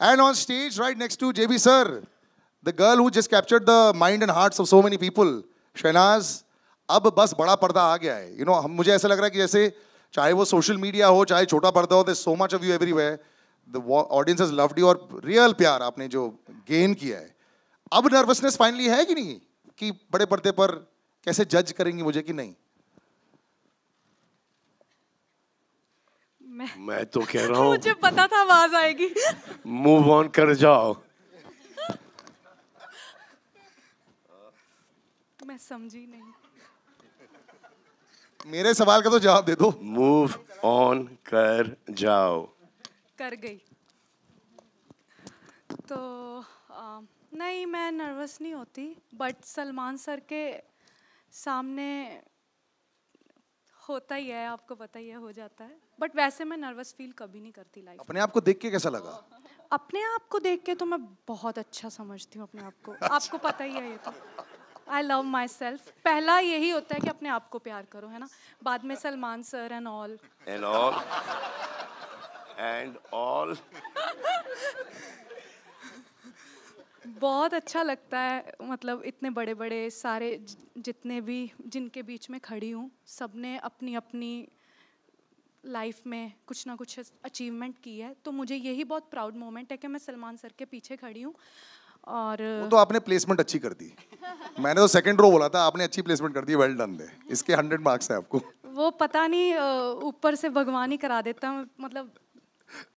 And on stage, right next to JB sir, the girl who just captured the mind and hearts of so many people, Shainaz, अब बस बड़ा पर्दा आ गया है you you no know, हम मुझे ऐसा लग रहा है कि जैसे चाहे वो सोशल मीडिया हो चाहे छोटा पर्दा हो they so much of you everywhere the audience has loved you और रियल प्यार आपने जो गेन किया है अब नर्वसनेस फाइनली है कि नहीं कि बड़े पर्दे पर कैसे जज करेंगी मुझे कि नहीं मैं मैं तो कह रहा हूँ मुझे पता था आवाज आएगी मूव ऑन कर जाओ मैं समझी नहीं मेरे सवाल का तो जवाब दे दो मूव ऑन कर जाओ कर गई तो आ, नहीं मैं नर्वस नहीं होती बट सलमान सर के सामने होता ही है आपको पता ही है हो जाता है बट वैसे मैं नर्वस फील कभी नहीं करती लाइफ अपने आप को देख के कैसा लगा अपने आप को देख के तो मैं बहुत अच्छा समझती हूँ अपने आप को अच्छा। आपको पता ही है ये तो आई लव माई सेल्फ पहला यही होता है कि अपने आप को प्यार करो है ना बाद में Salman sir and all and all and all बहुत अच्छा लगता है मतलब इतने बड़े बड़े सारे जितने भी जिनके बीच में खड़ी हूँ सब ने अपनी अपनी लाइफ में कुछ ना कुछ अचीवमेंट की है तो मुझे यही बहुत प्राउड मोमेंट है कि मैं सलमान सर के पीछे खड़ी हूँ और वो तो आपने प्लेसमेंट अच्छी कर दी मैंने तो सेकंड रो बोला था आपने अच्छी प्लेसमेंट कर दी वेल डन दे इसके हंड्रेड मार्क्स है आपको वो पता नहीं ऊपर से भगवान ही करा देता मतलब